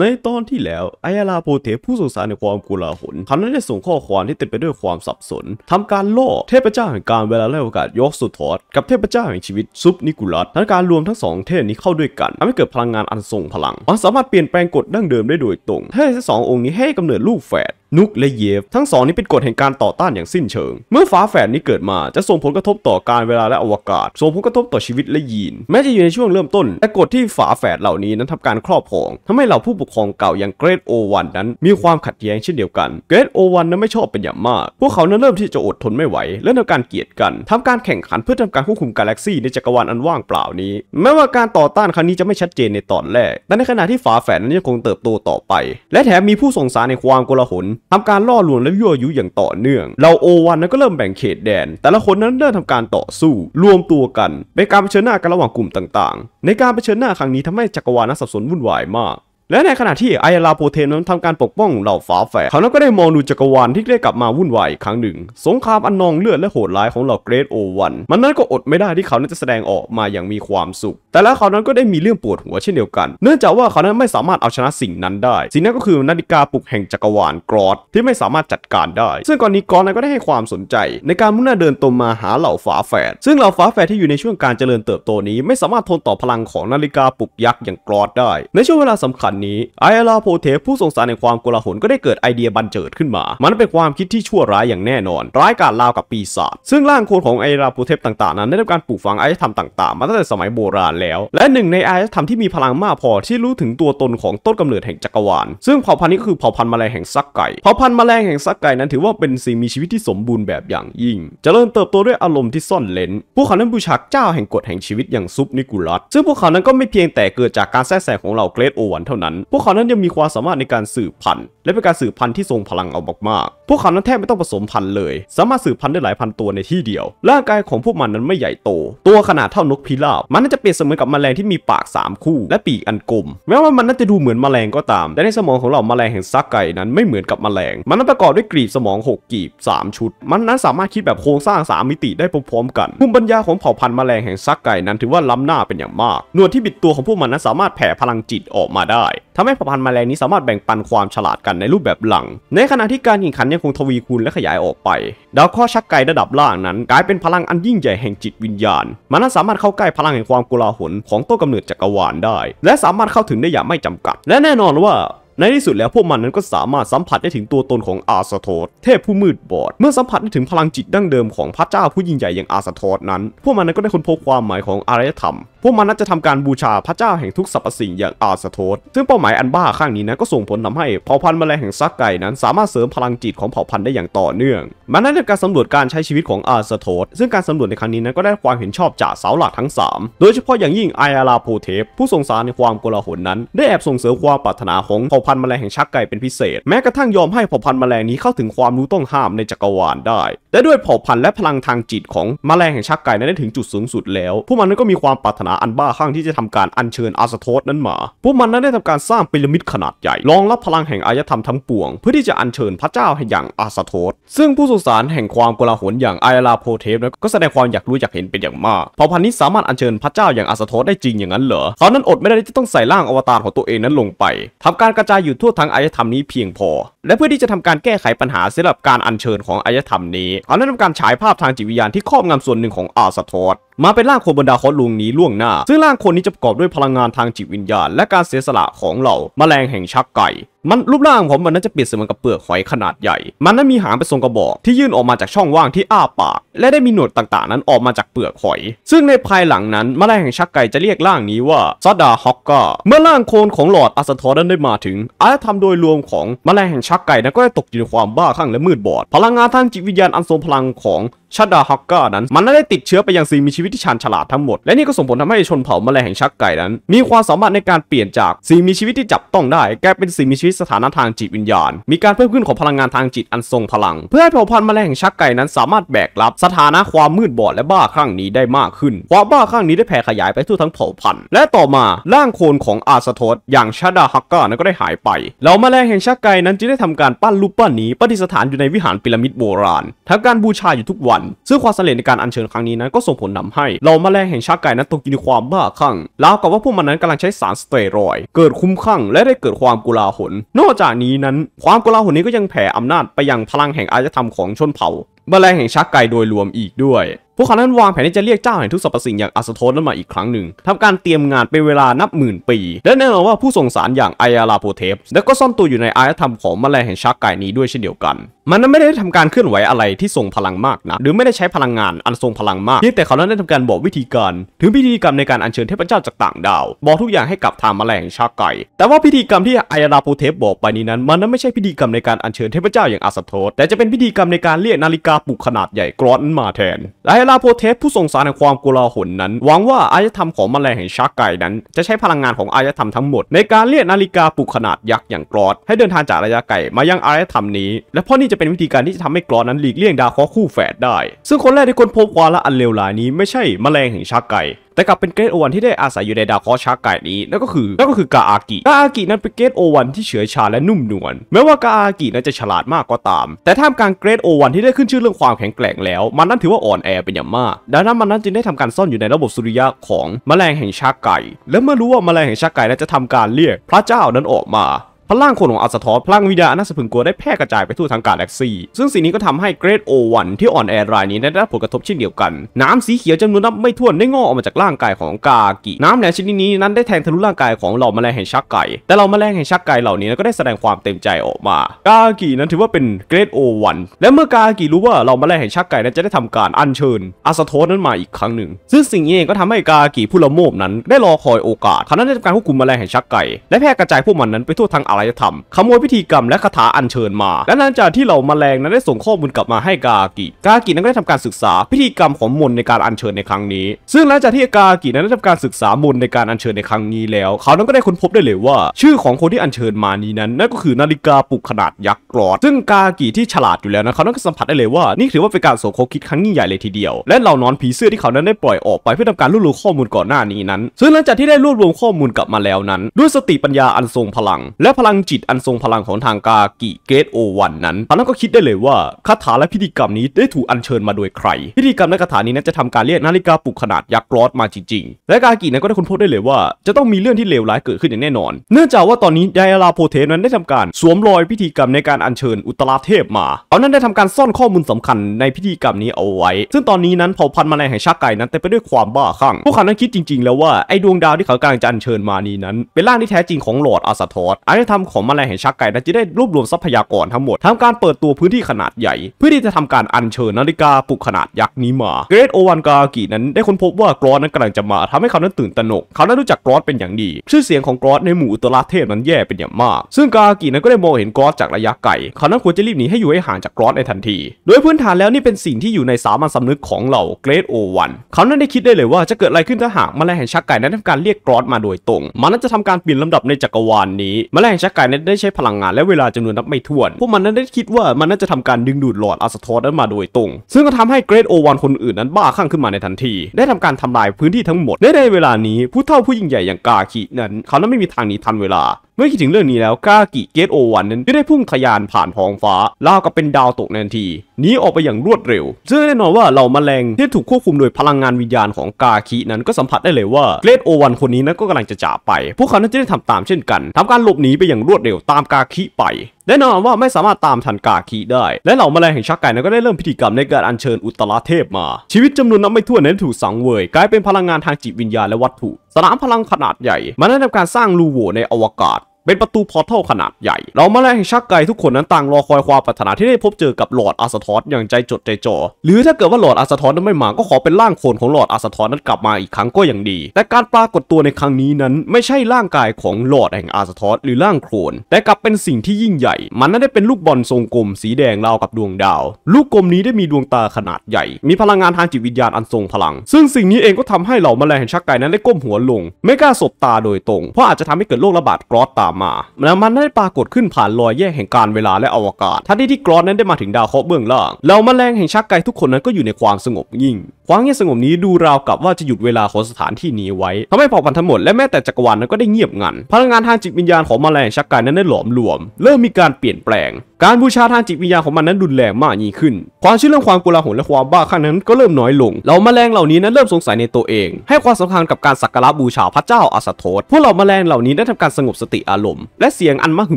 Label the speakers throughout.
Speaker 1: ในตอนที่แล้วไอยาลาโปเทผู้สงสารในความกุลาหลเขาได้ส่งข้อความที่เต็มไปด้วยความสับสน ทำการล่อเทพเจ้าแห่งการเวลาและโอกาสยกสุดทอด กับเทพเจ้าแห่งชีวิตซุปนิกุลัสทำการรวมทั้งสองเทพนี้เข้าด้วยกันทำให้เกิดพลังงานอันทรงพลังมันสามารถเปลี่ยนแปลงกฎดั้งเดิมได้โดยตรงให้ทั้งสององค์นี้ให้กำเนิดลูกแฝดนุกและเยฟทั้งสองนี้เป็นกฎแห่งการต่อต้านอย่างสิ้นเชิง เมื่อฟ้าแฝดนี้เกิดมาจะส่งผลกระทบต่อการเวลาและอวกาศ ส่งผลกระทบต่อชีวิตและยีน แม้จะอยู่ในช่วงเริ่มต้น แต่กฎที่ฝาแฝดเหล่านี้นั้นทำการครอบครอง ทำให้เหล่าผู้ปกครองเก่าอย่างเกรดโอวันนั้น มีความขัดแย้งเช่นเดียวกัน เกรดโอวันนั้นไม่ชอบเป็นอย่างมาก พวกเขานั้นเริ่มที่จะอดทนไม่ไหวและทำการเกลียดกัน ทำการแข่งขันเพื่อทำการควบคุมกาแล็กซี่ในจักรวาลอันว่างเปล่านี้ แม้ว่าการต่อต้านครั้งนี้จะไม่ชัดเจนในตอนแรก แต่ในขณะที่ฝาแฝดนั้นยังคงเติบโตต่อไปและแถมมีผู้สงสารในความโกลาหลทำการล่อลวงและยั่วยุอย่างต่อเนื่อง เราโอวันนั้นก็เริ่มแบ่งเขตแดน แต่ละคนนั้นเริ่มทำการต่อสู้รวมตัวกันเป็นการเผชิญหน้ากันระหว่างกลุ่มต่างๆ ในการเผชิญหน้าครั้งนี้ทำให้จักรวาลนั้นสับสนวุ่นวายมากและในขณะที่ไอลาโปเทนนั้นทำการปกป้องเหล่าฝาแฝดเขานั้นก็ได้มองดูจักรวาลที่ได้กลับมาวุ่นวายครั้งหนึ่ง สงครามอันนองเลือดและโหดร้ายของเหล่าเกรดโอวันมันนั้นก็อดไม่ได้ที่เขานั้นจะแสดงออกมาอย่างมีความสุข แต่แล้วเขานั้นก็ได้มีเรื่องปวดหัวเช่นเดียวกันเนื่องจากว่าเขานั้นไม่สามารถเอาชนะสิ่งนั้นได้ สิ่งนั้นก็คือนาฬิกาปลุกแห่งจักรวาลกรอดที่ไม่สามารถจัดการได้ ซึ่งก่อนนี้กรอดนั้นก็ได้ให้ความสนใจ ในการมุ่งหน้าเดินตรงมาหาเหล่าฝาแฝดซึ่งเหล่าฝาแฝดที่อยู่ในช่วงการเจริญเติบโตนี้ ไม่สามารถทนต่อพลังของนาฬิกาปลุกยักษ์อย่างกรอดได้ ในช่วงเวลาสำคัญนี้ไออาลาโพเทผู้สงสาร ในความโกลาหลก็ได้เกิดไอเดียบันเจิดขึ้นมา มันเป็นความคิดที่ชั่วร้ายอย่างแน่นอน ร้ายกาจราวกับปีศาจซึ่งร่างโคนของไออาลาโพเทต่างๆ นั้นได้รับการปลูกฝังอารยธรรมต่างๆ มาตั้งแต่สมัยโบราณแล้ว และหนึ่งในอารยธรรมที่มีพลังมากพอที่รู้ถึงตัวตนของต้นกำเนิดแห่งจักรวาลซึ่งเผ่าพันธุ์นี้ก็คือเผ่าพันธุ์แมลงแห่งซักไก่เผ่าพันธุ์แมลงแห่งซักไก่นั้นถือว่าเป็นสิ่งมีชีวิตที่สมบูรณ์แบบอย่างยิ่งจะเริ่มเติบโตด้วยอารมณ์ที่ซ่อนเลนพวกเขานั้นบูชาเจ้าแห่งกฎแห่งชีวิตอย่างซุปนิกุลัสซึ่งพวกเขานั้นก็ไม่เพียงแต่เกิดจากการแทรกแซงของเหล่าเกรทโอวันเท่านั้นั้นพวกเขานั้นยังมีความสามารถในการสืบพันธุ์และเป็นการสืบพันธุ์ที่ทรงพลังเอามากๆ พวกเขานั้นแทบไม่ต้องผสมพันธุ์เลย สามารถสืบพันธุ์ได้หลายพันตัวในที่เดียว ร่างกายของพวกมันนั้นไม่ใหญ่โต ตัวขนาดเท่านกพิราบ มันน่าจะเปรียบเสมือนกับแมลงที่มีปาก 3 คู่ และปีกอันกลม แม้ว่ามันน่าจะดูเหมือนแมลงก็ตาม แต่ในสมองของเราแมลงแห่งซักไก่นั้นไม่เหมือนกับแมลง มันนั้นประกอบด้วยกรีบสมอง6กลีบ3ชุด มันนั้นสามารถคิดแบบโครงสร้าง 3 มิติได้พร้อมๆกันภูมิปัญญาของเผ่าพันธุ์แมลงแห่งซักไก่นั้นถือว่าล้ำหน้าเป็นอย่างมากหนวดที่บิดตัวของพวกมันนั้นสามารถแผ่พลังจิตออกมาได้ทำให้เผ่าพันธุ์แมลงนี้สามารถแบ่งปันความฉลาดกันในรูปแบบหลัง ในขณะที่การแข่งขันยังคงทวีคูณและขยายออกไป ดาวข้อชักไกระดับล่างนั้นกลายเป็นพลังอันยิ่งใหญ่แห่งจิตวิญญาณ มันนสามารถเข้าใกล้พลังแห่งความกุลาหลของต้กำเนิดจักรวาลได้ และสามารถเข้าถึงได้อย่างไม่จำกัด และแน่นอนว่าในที่สุดแล้วพวกมันนั้นก็สามารถสัมผัสได้ถึงตัวตนของอาสโทธเทพผู้มืดบอด เมื่อสัมผัสได้ถึงพลังจิตดั้งเดิมของพระเจ้าผู้ยิ่งใหญ่อย่างอาสโทธนั้น พวกมันนั้นก็ได้ค้นพบความหมายของอารยธรรม พวกมันนั้นจะทำการบูชาพระเจ้าแห่งทุกสรรพสิ่งอย่างอาสโทธซึ่งเป้าหมายอันบ้าข้างนี้นะก็ส่งผลทาให้เผ่าพันธุ์แมลงแห่งซักไก่นั้นสามารถเสริมพลังจิตของเผ่าพันธุ์ได้อย่างต่อเนื่องมันนั้็นการสำรวจการใช้ชีวิตของอาสโทธซึ่งการสำรวจในครั้งนี้นั้นก็ได้ความเห็นชอบจากเสาหลักทั้ง 3 โดยเฉพาะอย่างยิ่งไอาราโพเทปผู้ทรงสารในความโกลาหลนั้น ได้แอบส่งเสริมความปรารถนาของเผ่าพันธุ์แมลงแห่งชักไก่เป็นพิเศษ แม้กระทั่งยอมให้เผ่าพันธุ์แมลงนี้เข้าถึงความรู้ต้องห้ามในจักรวาลได้และด้วยเผ่าพันธุ์และพลังทางจิตของแมลงแห่งชักไก่นั้นได้ถึงจุดสูงสุดแล้วพวกมันนั้นก็มีความปรารถนาอันบ้าคลั่งที่จะทำการอัญเชิญอาสโทสนั้นมาพวกมันนั้นได้ทำการสร้างพีระมิดขนาดใหญ่รองรับพลังแห่งอายธรรมทั้งปวง เพื่อที่จะอัญเชิญพระเจ้าแห่งอย่างอาสโทสซึ่งผู้สุสานแห่งความกลาหลอย่างไอราโพเทปนั้นก็แสดงความอยากรู้อยากเห็นเป็นอย่างมากเผ่าพันธุ์นี้สามารถอัญเชิญพระเจ้าอย่างอาสโทสได้จริงอย่างนั้นเหรอเขานั้นอดไม่ได้ที่ต้องใส่ร่างอวตารของตัวเองนั้นลงไป ทำการกระจาายอยู่ทั่วทั้งอายธรรมนี้เพียงพอ และเพื่อที่จะทำการแก้ไขปัญหาสำหรับการอัญเชิญของอายธรรมนี้เขาได้ทำการฉายภาพทางจิตวิญญาณ ที่ครอบงำส่วนหนึ่งของอาสทอดมาเป็นร่างคนบนดาวเคราะห์ดวงนี้ล่วงหน้า ซึ่งร่างคนนี้จะประกอบด้วยพลังงานทางจิตวิญญาณ และการเสียสละของเหล่าแมลงแห่งชักไก่ มันรูปร่างของมันนั้นจะเปลี่ยนเสมือนกับเปลือกหอยขนาดใหญ่ มันนั้นมีหางเป็นทรงกระบอกที่ยื่นออกมาจากช่องว่างที่อ้าปาก และได้มีหนวดต่างๆ นั้นออกมาจากเปลือกหอย ซึ่งในภายหลังนั้นแมลงแห่งชักไก่จะเรียกร่างนี้ว่าซัดาฮอกกาเมื่อร่างโคนของหลอดอัสทอนั้นได้มาถึง อารยธรรมโดยรวมของแมลงแห่งชักไก่นั้นก็ได้ตกอยู่ในความบ้าคลั่งและมืดบอด พลังงานทางจิตวิญญาณอันทรงพลังของชาดาฮอกกานั้นมันได้ติดเชื้อไปยังสิ่งมีชีวิตที่ชาญฉลาดทั้งหมด และนี่ก็ส่งผลทำให้ชนเผ่าแมลงแห่งชักไก่นั้น มีความสามารถในการเปลี่ยนจากสิ่งมีชีวิตที่จับต้องได้กลายเป็นสิ่งมีชีวิตสถานะทางจิตวิญญาณมีการเพิ่มขึ้นของพลังงานทางจิตอันทรงพลัง เพื่อให้เผ่าพันธุ์แมลงแห่งชักไก่นั้นสามารถแบกรับสถานะความมืดบอดและบ้าคลั่งนี้ได้มากขึ้นความบ้าคลั่งนี้ได้แผ่ขยายไปทั่วทั้งเผ่าพันธุ์และต่อมาร่างโคนของอาสทศ อย่างชาดาฮักกานั้นก็ได้หายไปเหล่าแมลงแห่งชักไก่นั้นจึงได้ทำการปั้นรูปปั้นนี้ประดิษฐานอยู่ในวิหารพีระมิดโบราณทำการบูชาอยู่ทุกวันันซึ่งความสำเร็จในการอัญเชิญครั้งนี้นั้นก็ส่งผลนำให้เหล่าแมลงแห่งชาไก่นั้นตกอยู่ในความบ้าคลั่งแล้วกับว่าพวกมันนั้นกำลังใช้สารสเตียรอยเกิดคุ้มคลั่ง และได้เกิดความกุลาหลนอกจากนี้นั้น ความกุลาหลนี้ก็ยังแผ่อำนาจไปยังพลังแห่งอารยธรรมของชนเผ่าแมลงแห่งชักไก่โดยรวมอีกด้วย พวกเขานั้นวางแผนที่จะเรียกเจ้าแห่งทุกสรรพสิ่งอย่างอัสโทนนั้นมาอีกครั้งหนึ่งทำการเตรียมงานเป็นเวลานับหมื่นปี และแน่นอนว่าผู้ส่งสารอย่างไอยาลาโพเทปและก็ซ่อนตัวอยู่ในอารยธรรมของแมลงแห่งชักไก่นี้ด้วยเช่นเดียวกัน มันนั้นไม่ได้ทำการเคลื่อนไหวอะไรที่ทรงพลังมากนะหรือไม่ได้ใช้พลังงานอันทรงพลังมากเพียงแต่เขานั้นได้ทำการบอกวิธีการ ถึงพิธีกรรมในการอัญเชิญเทพเจ้าจากต่างดาว บอกทุกอย่างให้กับทางแมลงแห่งชักไก่แต่ว่าพิธีกรรมที่ไอยาลาโพเทปบอกไปนี้นั้น มันนั้นไม่ใช่พิธีกรรมในการอัญเชิญเทพเจ้าอย่างอัสโทแต่จะเป็นพิธีกรรมในการเรียกนาฬิกาาปลุกขนาดใหญ่กรอนมาแทน และไอลาโพเทสผู้ทรงสารแห่งความกลาหลนั้น หวังว่าอายธรรมของแมลงแห่งชาร์กไก่นั้น จะใช้พลังงานของอายธรรมทั้งหมด ในการเรียกนาฬิกาปลุกขนาดยักษ์อย่างกรอดให้เดินทางจากระยะไก่มายังอายธรรมนี้ และเพราะนี่จะเป็นวิธีการที่จะทำให้กรอดนั้นหลีกเลี่ยงดาวเคราะห์คู่แฝดได้ ซึ่งคนแรกที่คนพบวาละอันเลวร้ายนี้ไม่ใช่แมลงแห่งชาร์กไก่แต่กลับเป็นเกรดโอวันที่ได้อาศัยอยู่ในดาวเคราะห์ชากไก่นี้นั่นก็คือนั่นก็คือกาอากิกาอากินั้นเป็นเกรดโอวันที่เฉื่อยชาและนุ่มนวลแม้ว่ากาอากินั้นจะฉลาดมากก็ตาม แต่ท่ามกลางเกรดโอวันที่ได้ขึ้นชื่อเรื่องความแข็งแกร่งแล้ว มันนั้นถือว่าอ่อนแอเป็นอย่างมากดังนั้นมันนั้นจึงได้ทำการซ่อนอยู่ในระบบสุริยะของแมลงแห่งชากไก่ และเมื่อรู้ว่าแมลงแห่งชากไก่นั้นจะทำการเรียก พระเจ้านั้นออกมาพลังคนของอัสทอพลังวิญญาณน่าสะพึงกลัวได้แพร่กระจายไปทั่วทั้งกาแล็กซี ซึ่งสิ่งนี้ก็ทำให้เกรดโอวันที่อ่อนแอรายนี้ได้รับผลกระทบเช่นเดียวกัน น้ำสีเขียวจำนวนนับไม่ถ้วน ได้งอกออกมาจากร่างกายของกากิ น้ำแหลชนิดนี้นั้นได้แทงทะลุร่างกายของเหล่าแมลงแห่งชักไก่ แต่เหล่าแมลงแห่งชักไก่เหล่านี้ก็ได้แสดงความเต็มใจออกมา กากินั้นถือว่าเป็นเกรดโอวันและเมื่อกากิรู้ว่าเหล่าแมลงแห่งชักไก่นั้นจะได้ทำการอัญเชิญอัสทอนั้นมาอีกครั้งหนึ่ง ซึ่งสิ่งนี้เองก็ทำให้กากิผู้ละโมบนั้น ได้รอคอยโอกาสขณะนั้นไดการควบคุมแมลงแห่งชักไก่และแพร่กระจายพวกมันนั้นไปทั่วทั้งอารยธรรมขโมยพิธีกรรมและคาถาอัญเชิญมา และหลังจากที่เหล่าแมลงนั้นได้ส่งข้อมูลกลับมาให้กากิ กากินั้นก็ได้ทำการศึกษา พิธีกรรมของมนในการอัญเชิญในครั้งนี้ ซึ่งหลังจากที่กากินั้นได้ทำการศึกษามนในการอัญเชิญในครั้งนี้แล้ว เขานั้นก็ได้ค้นพบได้เลยว่า ชื่อของคนที่อัญเชิญมานี้นั้นนั่นก็คือนาฬิกาปลุกขนาดยักษ์กรอด ซึ่งกากิที่ฉลาดอยู่แล้วนะเขานั้นก็สัมผัสได้เลยว่านี่ถือว่าเป็นการสขคอคิดครั้งยิ่งใหญ่เลยทีเดียว และเหล่านอนผีเสื้อที่เขานั้นได้ปล่อยออกไปเพื่อทำการรวบรวมข้อมูลก่อนหน้านี้นั้น ซึ่งหลังจากที่ได้รวบรวมข้อมูลกลับมาแล้วนั้น ด้วยสติปัญญาอันทรงพลังและพลังจิตอันทรงพลังของทางกากิเกตโอวันนั้นพานักก็คิดได้เลยว่าคาถาและพิธีกรรมนี้ได้ถูกอัญเชิญมาโดยใครพิธีกรรมและคาถานี้นั้นจะทำการเรียกนาฬิกาปลุกขนาดยักษ์รอดมาจริง ๆ และกากินั้นก็ได้ค้นพบได้เลยว่า จะต้องมีเรื่องที่เลวร้ายเกิดขึ้นอย่างแน่นอน เนื่องจากว่าตอนนี้ไดอาราโพเทนั้นได้ทำการสวมรอยพิธีกรรมในการอัญเชิญอุตราเทพมา เขานั้นได้ทำการซ่อนข้อมูลสำคัญในพิธีกรรมนี้เอาไว้ ซึ่งตอนนี้นั้นเผ่าพันธุ์มาลนแห่งชาไก่นั้นเต็มไปด้วยความบ้าคลั่งพวกเขานั้นคิดจริงๆ แล้วว่าไอ้ดวงดาวที่เขากำลังจะอัญเชิญมานี้นั้น เป็นร่างที่แท้จริงของหลอดอาสทอตอาจจะททำของแมลงแห่งชักไก่จะได้รวบรวมทรัพยากรทั้งหมดทำการเปิดตัวพื้นที่ขนาดใหญ่ เพื่อที่จะทำการอัญเชิญนาฬิกาปลุกขนาดยักษ์นี้มาเกรทโอวันกากินั้นได้ค้นพบว่ากรอสนั้นกำลังจะมาทำให้เขานั้นตื่นตระหนก เขานั้นรู้จักกรอสเป็นอย่างดีชื่อเสียงของกรอสในหมู่อุตราเทพนั้นแย่เป็นอย่างมาก ซึ่งกากินั้นก็ได้มองเห็นกรอสจากระยะไกลเขานั้นควรจะรีบหนีให้อยู่ให้ห่างจากกรอสในทันทีโดยพื้นฐานแล้วนี่เป็นสิ่งที่อยู่ในสามัญสำนึกของเราเกรทโอวันเขานั้นได้คิดได้เลยว่าจะเกิดอะไรขึ้นถ้าหากแมลงแห่งชักไก่นั้นทำการเรียกกรอสมาโดยตรง มันนั้นจะทำการเปลี่ยนลำดับในจักรวาลนี้แมลงแห่งักายนั้นได้ใช้พลังงาน และเวลาจำนวนนับไม่ถ้วน พวกมันนั้นได้คิดว่ามันน่าจะทำการดึงดูดหลอดอัสทอร์นั้นมาโดยตรง ซึ่งก็ทำให้เกรดโอวานคนอื่นนั้นบ้าคลั่งขึ้นมาในทันที ได้ทำการทำลายพื้นที่ทั้งหมด ในเวลานี้ผู้เฒ่าผู้ยิ่งใหญ่อย่างกาคินั้น เขานั้นไม่มีทางหนีทันเวลาเมื่อคิดถึงเรื่องนี้แล้วกากิเกตโอวันนั้นก็ได้พุ่งทะยานผ่านท้องฟ้าลาวกับเป็นดาวตกในทันทีหนีออกไปอย่างรวดเร็วซึ่งแน่นอนว่าเหล่าแมลงที่ถูกควบคุมโดยพลังงานวิญญาณของกาคินั้นก็สัมผัสได้เลยว่าเกรดโอวันคนนี้นั้นก็กำลังจะจากไป พวกเขานั้นจะได้ทำตามเช่นกัน ทำการหลบหนีไปอย่างรวดเร็วตามกาคิไปแน่นอนว่าไม่สามารถตามทันกาคีได้ และเหล่าแมลงแห่งชักไก่นั้นก็ได้เริ่มพิธีกรรมในการอัญเชิญอุตราเทพมา ชีวิตจำนวนนับไม่ถ้วนนั้นถูกสังเวย กลายเป็นพลังงานทางจิตวิญญาณและวัตถุ สนามพลังขนาดใหญ่ มันได้ทำการสร้างรูโหว่ในอวกาศเป็นประตูพอร์ทัลขนาดใหญ่ เรามาแลงหชักไกทุกคนนั้นต่างรอคอยความปรารถนาที่ได้พบเจอกับหลอดอาสทอสอย่างใจจดใจจ่อหรือถ้าเกิดว่าหลอดอาสทอสนั้นไม่มาก็ขอเป็นร่างโคลนของหลอดอาสทอสนั้นกลับมาอีกครั้งก็ยังดี แต่การปรากฏตัวในครั้งนี้นั้นไม่ใช่ร่างกายของหลอดแห่งอาสทอสหรือร่างโคลนแต่กลับเป็นสิ่งที่ยิ่งใหญ่มันนั้นได้เป็นลูกบอลทรงกลมสีแดงราวกับดวงดาว ลูกกลมนี้ได้มีดวงตาขนาดใหญ่ มีพลังงานทางจิตวิญญาณอันทรงพลัง ซึ่งสิ่งนี้เองก็ทำให้เหล่าแมลงแห่งชักไกนั้นได้ก้มหัวลง ไม่กล้าสบตาโดยตรงเพราะอาจจะทำให้เกิดโรคระบาดกรอตตามมาแล้วมันได้ปรากฏขึ้นผ่านรอยแยกแห่งการเวลาและอวกาศทันทีที่กรอนนั้นได้มาถึงดาวเคราะห์เบื้องล่างเหล่าแมลงแห่งชักไกทุกคนนั้นก็อยู่ในความสงบยิ่ง ความเงียบสงบนี้ดูราว กับ ว่าจะหยุดเวลาของสถานที่นี้ไว้ทำให้เผ่าพันธุ์ทั้งหมดและแม้แต่จักรวาลนั้นก็ได้เงียบงัน พลังงานทางจิตวิญญาณของแมลงชักไกนั้นได้หลอมรวม เริ่มมีการเปลี่ยนแปลงการบูชาทางจิตวิญญาของมันนั้นดุนแรงมากยิ่งขึ้น ความเชื่อเรื่องความกุลาหลและความบ้าขั้นนั้นก็เริ่มน้อยลง เราแมลงเหล่านี้นั้นเริ่มสงสัยในตัวเอง ให้ความสำคัญกับการสักการะบูชาพระเจ้าอาสโทศพวกเราแมลงเหล่านี้ได้ทำการสงบสติอารมณ์ และเสียงอันมหึ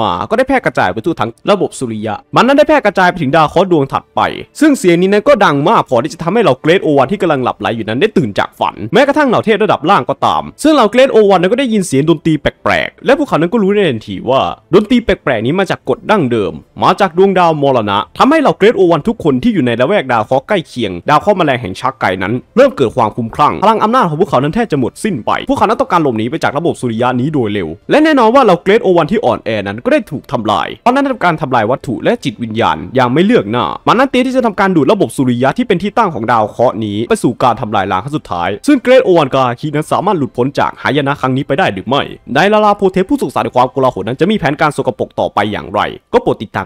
Speaker 1: มาก็ได้แพร่กระจายไปทั่วทั้งระบบสุริยะ มันนั้นได้แพร่กระจายไปถึงดาวเคราะห์ดวงถัดไป ซึ่งเสียงนี้นั้นก็ดังมากพอที่จะทำให้เหล่าเกรดโอวันที่กำลังหลับไหลอยู่นั้นได้ตื่นจากฝัน แม้กระทั่งเหล่าเทพระดับล่างก็ตาม ซึ่งเหล่าเกรดโอวันนั้นก็ได้ยินเสียงดนตรีแปลกๆและพวกเขานั้นก็รู้ในทันทีว่า ดนตรีแปลกๆนี้มาจากกฎดั้งเดิมมาจากดวงดาวมรณะ ทำให้เหล่าเกรทโอวันทุกคนที่อยู่ในละแวกดาวเคราะห์ใกล้เคียง ดาวเคราะห์แมลงแห่งชักไก่นั้นเริ่มเกิดความคุ้มคลั่งพลังอำนาจของพวกเขานั้นแทบจะหมดสิ้นไปพวกเขานั้นต้องการหลบหนีไปจากระบบสุริยะนี้โดยเร็วและแน่นอนว่าเหล่าเกรทโอวันที่อ่อนแอนั้นก็ได้ถูกทำลายเพราะนั้นทาการทำลายวัตถุและจิตวิญญาณอย่างไม่เลือกหน้ามันนั้นเตียที่จะทำการดูดระบบสุริยะที่เป็นที่ตั้งของดาวเคราะห์นี้ ไปสู่การทำลายล้างรั้งสุดท้าย ซึ่งเกรทโอวันกาคีนั้นสามารถหลุดพ้นจากหายนะครั้งนี้ไปได้หรือไม่ในลาลาโพเทผู้ศึกษาในความกลาหนั้นจะมีแผนการสกปรกต่อไปอย่างไร ก็โปรดติดตาม